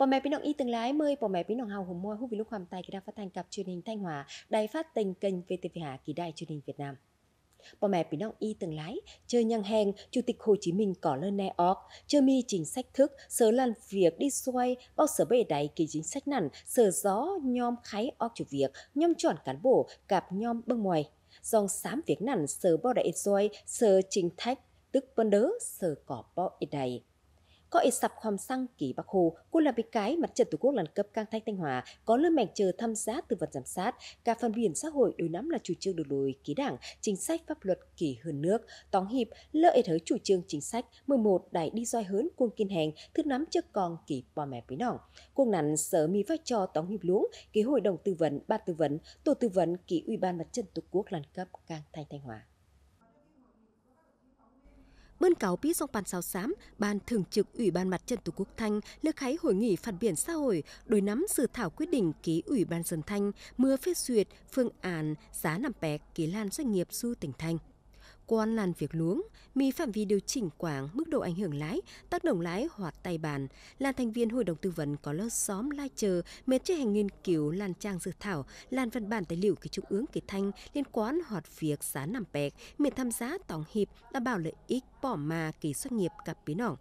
bà mẹ biến động y tương lái mời bà mẹ biến động hào hùng mua hút vì lúc hoàn tay kỳ đa phát thanh cặp truyền hình Thanh Hóa, đài phát tình kênh VTV Hà kỳ đài truyền hình Việt Nam. bà mẹ biến động y tương lái, chơi nhăng hèn, Chủ tịch Hồ Chí Minh có lơn nè ọc, chơi mi chính sách thức, sớ làm việc đi xoay, bao sở bề đáy kỳ chính sách nản, sở gió, nhom khái ọc chủ việc, nhom chọn cán bộ, cặp nhom bưng ngoài. Dòng sám việc nản sở bao đại rồi, sở chính thách, tức vân đớ sở cỏ bao ít đầy có ít sập khom xăng kỳ bắc hồ cô là bị cái mặt trận tổ quốc lần cấp cang thanh thanh hòa, có lơ mảnh chờ tham gia tư vấn giám sát cả phần biển xã hội đối nắm là chủ trương đường lối ký đảng chính sách pháp luật kỳ hơn nước tóng hiệp lợi ị thới chủ trương chính sách 11 đại đi doi hớn cuông kiên hành thức nắm trước còn kỳ bò mẹ bí nòng cuông nắn sở mi vai trò tóng hiệp luống ký hội đồng tư vấn ba tư vấn tổ tư vấn ký ủy ban mặt trận tổ quốc lần cấp cang thanh thanh hòa. Bơn cáo bí song bàn sao xám, ban thường trực Ủy ban Mặt trận Tổ quốc Thanh lực khái hội nghị phản biển xã hội đối nắm dự thảo quyết định ký Ủy ban dân Thanh mưa phê duyệt phương án giá nằm bẹc ký lan doanh nghiệp du tỉnh Thanh. Quan làn việc luống, mi phạm vi điều chỉnh quảng mức độ ảnh hưởng lãi, tác động lãi hoặc tay bàn. là thành viên hội đồng tư vấn có lớp xóm lai chờ, mệt chế hành nghiên cứu lan trang dự thảo, lan văn bản tài liệu kỳ trung ứng kỳ thanh liên quan hoặc việc giá nằm bẹc, miễn tham gia tổng hiệp đảm bảo lợi ích bỏ mà kỳ doanh nghiệp gặp bí nỏng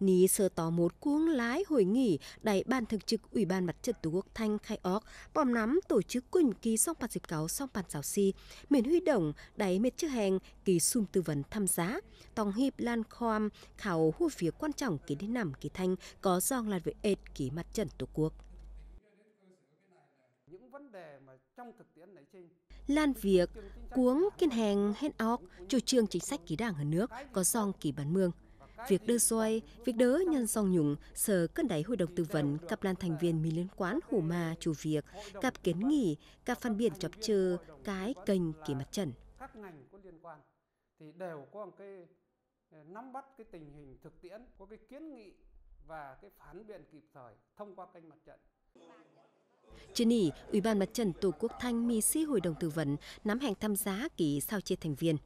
ní sơ tỏ một cuống lái hội nghị đại ban thường trực Ủy ban Mặt trận Tổ quốc Thanh khai óc, bom nắm tổ chức quỳnh kỳ song bàn dịp cáo song bàn giáo si, miền huy động đáy mệt chức hàng kỳ sum tư vấn tham giá, tòng hiệp lan khoam khảo hua việc quan trọng kỳ đến nằm kỳ thanh có dòng là vệ ệt kỳ mặt trận Tổ quốc. Những vấn đề mà trong thực tiễn nảy sinh lan việc cuống kiên hàng hen óc chủ trương chính sách kỳ đảng ở nước có do kỳ bản mương Việc đưa xoay, việc đỡ nhân song nhung, sở cân đáy hội đồng tư vấn, cặp lan thành viên mi liên quán hủ ma chủ việc, cặp kiến nghị, cặp phản biện chập chơ, cái kênh kỳ mặt trần. Các ngành có liên quan thì đều có một cái ờ, nắm bắt cái tình hình thực tiễn, có cái kiến nghị và cái phản biện kịp thời thông qua kênh mặt trận. Trên ỉ, Ủy ban Mặt trận Tổ quốc Thanh mi sĩ hội đồng tư vấn nắm hành tham gia kỳ sao chia thành viên.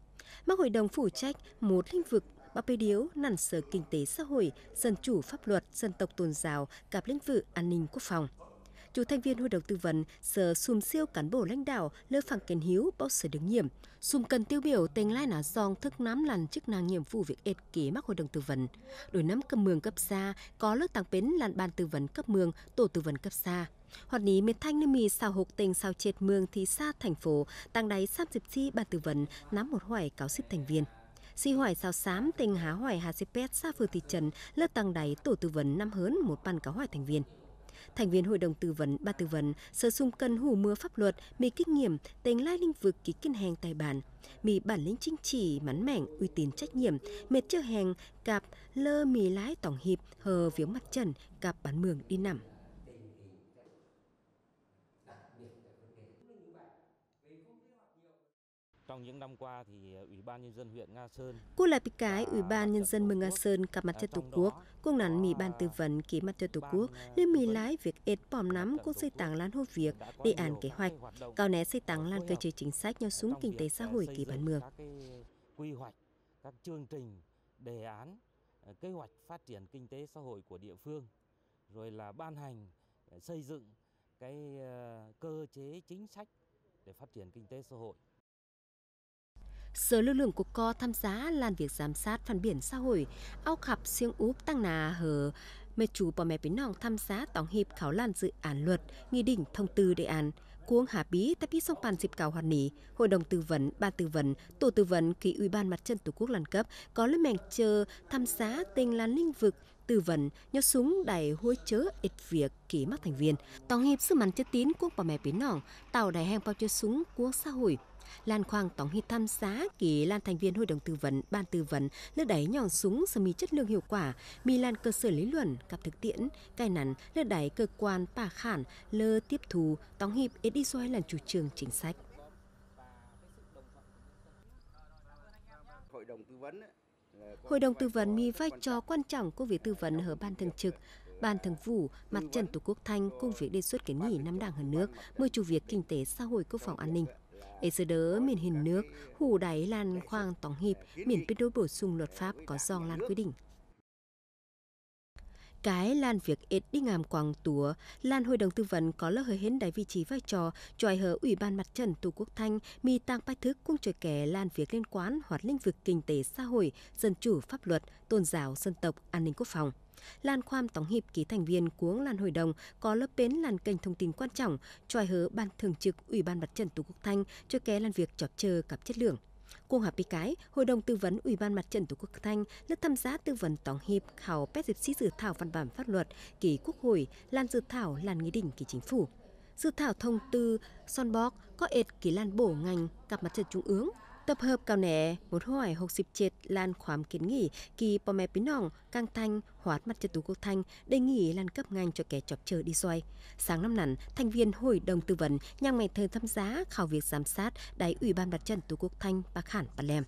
Mắc hội đồng phụ trách một lĩnh vực bác bê điếu nản sở kinh tế xã hội, dân chủ pháp luật, dân tộc tôn giáo, cả lĩnh vực an ninh quốc phòng. Chủ thành viên hội đồng tư vấn sở xùm siêu cán bộ lãnh đạo lơ phẳng kiến hiếu bao sở đứng nhiệm. xùm cần tiêu biểu tình lai là giòn, thức nắm lằn chức năng nhiệm vụ việc ệt kế mắc hội đồng tư vấn. Đổi nắm cấp mường cấp xa, có lớp tăng bến làn ban tư vấn cấp mường, tổ tư vấn cấp xa. Hoạt ní miền thanh nên mì xào hộp tình xào chệt mường thì xa thành phố, tăng đáy sắp dịp chi ban tư vấn nắm một hoài cáo xếp thành viên. Si hoài sao xám tình há hoài hà xếp pét xa phường thị trần lớp tăng đáy tổ tư vấn năm hớn một ban cáo hoài thành viên. Thành viên hội đồng tư vấn, ba tư vấn, sở sung cân hủ mưa pháp luật, mì kinh nghiệm, tình lai lĩnh vực ký kinh hàng tài bản, mì bản lĩnh chính trị, mắn mẻng, uy tín trách nhiệm, mệt chưa hàng, cạp, lơ mì lái tổng hiệp, hờ viếng mặt trần, cạp bán mường đi nằm. Trong những năm qua thì ờ, Ủy ban nhân dân huyện Nga Sơn Cô là tí cái Ủy ban nhân dân mừng Nga Sơn cặp ờ, mặt cho Tổ quốc, cô nắn mì ban tư vấn ký mặt cho Tổ quốc, lên mì lái việc ết bòm nắm cô xây tảng lan hô việc, đề án kế hoạch, cao né xây tảng lan cơ chế chính sách nhau súng kinh tế xã ờ, hội kỳ bản mường. Quy hoạch, các chương trình, đề án, kế hoạch phát triển kinh tế xã hội của địa phương, rồi là ban hành, xây dựng cái cơ chế chính sách để phát triển kinh tế xã hội Sở lực lượng của co tham gia làm việc giám sát phản biển xã hội, ao khắp siêng úp tăng nà hờ mẹ chủ bà mẹ bính nòng tham gia tổng hiệp khảo lan dự án luật, nghị định thông tư đề án, cuông hà bí tập biết sông bàn dịp cào hoạt nỉ, hội đồng tư vấn, ban tư vấn, tổ tư vấn kỳ ủy ban mặt trận tổ quốc lần cấp có lớp mèn chờ tham gia tình là lĩnh vực tư vấn nhớ súng đài hối chớ ít việc kỳ mắc thành viên tổng hiệp sư mắn chất tín quốc bà mẹ bính nòng tàu đài hang bao chớ súng quốc xã hội Lan Khoang tổng hít tham giá kỳ Lan thành viên hội đồng tư vấn, ban tư vấn, nước đáy nhòn súng sơ mi chất lượng hiệu quả, mi Lan cơ sở lý luận, cặp thực tiễn, cai nắn, nước đáy cơ quan bà khản, lơ tiếp thu, tổng hiệp đi xoay làn chủ trương chính sách. Hội đồng tư vấn ờ, Hội đồng tư vấn mi vai trò quan trọng của việc tư vấn ở ban thường trực, Ban Thường vụ, Mặt trận Tổ quốc Thanh cùng việc đề xuất kiến nghị năm đảng hơn nước, mưu chủ việc kinh tế xã hội quốc phòng an ninh. Ở dưới đỡ miền hình nước, hủ đáy lan khoang tóng hiệp, miền biết đối bổ sung luật pháp có dòng lan quy định. Cái lan việc ết đi ngàm quảng tùa, lan hội đồng tư vấn có lỡ hơi hến đáy vị trí vai trò, tròi hở ủy ban mặt trận tù quốc thanh, mi tăng bách thức cung trời kẻ lan việc liên quan hoạt lĩnh vực kinh tế xã hội, dân chủ pháp luật, tôn giáo, dân tộc, an ninh quốc phòng. Lan khoam tóng hiệp ký thành viên cuống lan hội đồng có lớp bến làn kênh thông tin quan trọng, choi hớ ban thường trực Ủy ban Mặt trận Tổ quốc Thanh cho ké lan việc chọp chờ cặp chất lượng. Cuông hợp bí cái, Hội đồng tư vấn Ủy ban Mặt trận Tổ quốc Thanh lớp tham gia tư vấn tóng hiệp khảo pet dịp sĩ dự thảo văn bản pháp luật kỳ quốc hội, lan dự thảo lan nghị định kỳ chính phủ. Dự thảo thông tư Sonbok có ệt kỳ lan bổ ngành gặp mặt trận trung ương, Tập hợp cao nẻ 467 lan khoám kiến nghị kỳ bò mẹ pín nòng, căng thanh, hoát mặt cho tú quốc thanh, đề nghị lan cấp ngành cho kẻ chọc chờ đi xoay. Sáng năm nặn, thành viên hội đồng tư vấn, nhà mày thơ thăm giá, khảo việc giám sát, đại ủy ban đặt chân tú quốc thanh, bà khản bà lem.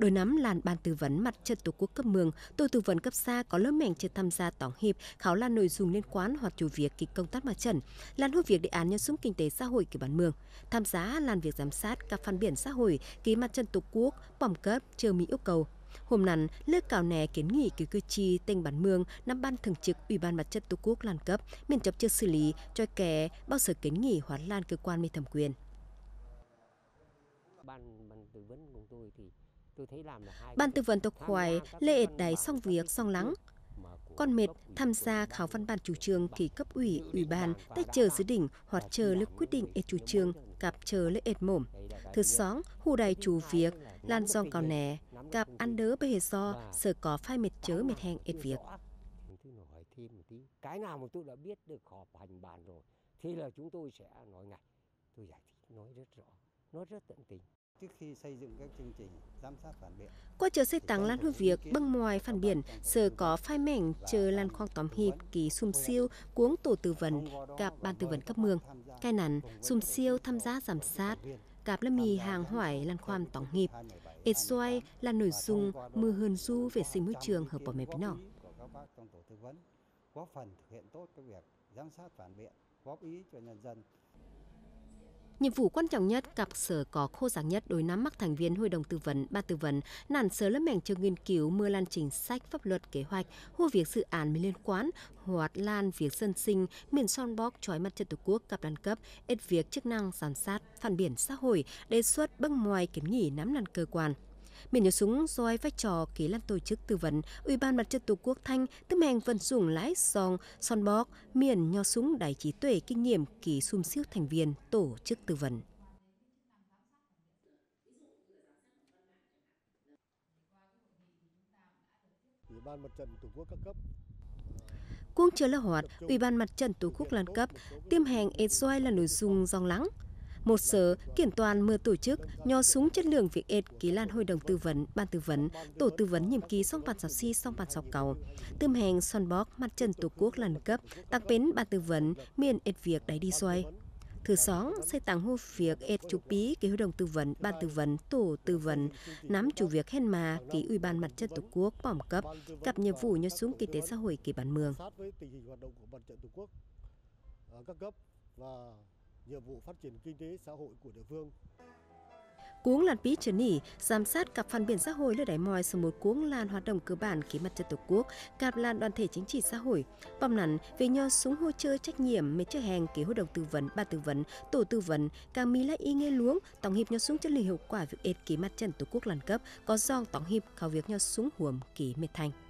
Đôi nắm làn ban tư vấn mặt trận tổ quốc cấp mường, tổ tư vấn cấp xa có lớp mảnh chưa tham gia tổng hiệp, khảo là nội dung liên quan hoặc chủ việc kịch công tác mặt trận, lan hút việc đề án nhân súng kinh tế xã hội của bản mường, tham gia lan việc giám sát các phản biển xã hội, ký mặt trận tổ quốc, bỏm cấp, chờ mỹ yêu cầu Hôm nắn, lớp cào nè kiến nghị cử cử chi tỉnh bản mương năm ban thường trực Ủy ban Mặt trận Tổ quốc lan cấp miền chấp chưa xử lý cho kẻ bao sở kiến nghị hoán lan cơ quan mê thẩm quyền. Ban ban tư vấn của tôi thì Ban tư vấn tộc khoái lê ệt đáy xong việc xong lắng. Con mệt tham gia khảo văn bản chủ trương thì cấp ủy, ủy ban, tách chờ dưới đỉnh hoặc chờ lực quyết định ệt chủ trương, gặp chờ lễ ệt mổm. Thứ sóng, hù đài chủ việc, lan dòng cao nè, gặp ăn đỡ bề do, sở có phai mệt chớ mệt hẹn ệt việc. Cái nào mà tôi đã biết được họp hành bàn rồi, thì là chúng tôi sẽ nói ngay. Tôi giải thích nói rất rõ, nói rất tận tình. Qua chờ xây tàng lan hư việc băng ngoài phản biển, sở có phai mảnh chờ lan khoang tóm hiệp kỳ sum siêu cuống tổ tư vấn gặp ban tư vấn cấp mương. cai nắn sum siêu tham gia giám sát gặp là mì hàng hoải lan khoang tóm hiệp. Ết xoay là nội dung mưa hơn du vệ sinh môi trường hợp bỏ mẹp nọ. Góp phần thực hiện tốt cái việc giám sát phản biện, góp ý cho nhân dân Nhiệm vụ quan trọng nhất cặp sở có khô giảng nhất đối nắm mắc thành viên hội đồng tư vấn, ban tư vấn, nản sở lớp mảnh trường nghiên cứu mưa lan trình sách pháp luật kế hoạch, hô việc dự án mới liên quan, hoạt lan việc dân sinh, miền son bóc trói mặt trận tổ quốc cặp đàn cấp, ít việc chức năng giám sát, phản biện xã hội, đề xuất băng ngoài kiến nghị nắm nằn cơ quan miền nhớ súng soi vai trò ký lan tổ chức tư vấn Ủy ban Mặt trận Tổ quốc Thanh tức hành vận dụng lãi song son bóc miền nho súng đại trí tuệ kinh nghiệm ký sum siêu thành viên tổ chức tư vấn. Ủy ban Mặt trận Tổ quốc các cấp Cuông chờ là hoạt, Ủy ban Mặt trận Tổ quốc lần cấp, tiêm hàng ệt xoay là nội dung giòn lắng. Một sở kiểm toàn mưa tổ chức nho súng chất lượng việc ệt ký lan hội đồng tư vấn, ban tư vấn, tổ tư vấn nhiệm kỳ song bàn sọc si song bàn sọc cầu. Tươm hèn son bóc mặt trần tổ quốc lần cấp, tạc bến ban tư vấn, miền ệt việc đáy đi xoay. Thứ sáu, xây tặng hô việc ed chú bí ký hội đồng tư vấn, ban tư vấn, tổ tư vấn, nắm chủ việc hen mà ký ủy ban mặt trận tổ quốc bỏm cấp, cặp nhiệm vụ nho súng kinh tế xã hội kỳ bản mường nhiệm vụ phát triển kinh tế xã hội của địa phương. Cuống làn Pí chấn ỉ, giám sát cặp phản biện xã hội nơi đáy mòi số một cuốn làn hoạt động cơ bản ký mặt trận tổ quốc, cặp làn đoàn thể chính trị xã hội. Bom nắn, về nho súng hô chơi trách nhiệm mê chơi hàng ký hội đồng tư vấn, ba tư vấn, tổ tư vấn, càng mi lại y nghe luống, tổng hiệp nho súng chất lý hiệu quả việc ết ký mặt trận tổ quốc làn cấp, có do tổng hiệp khảo việc nho súng huồm ký mệt thành.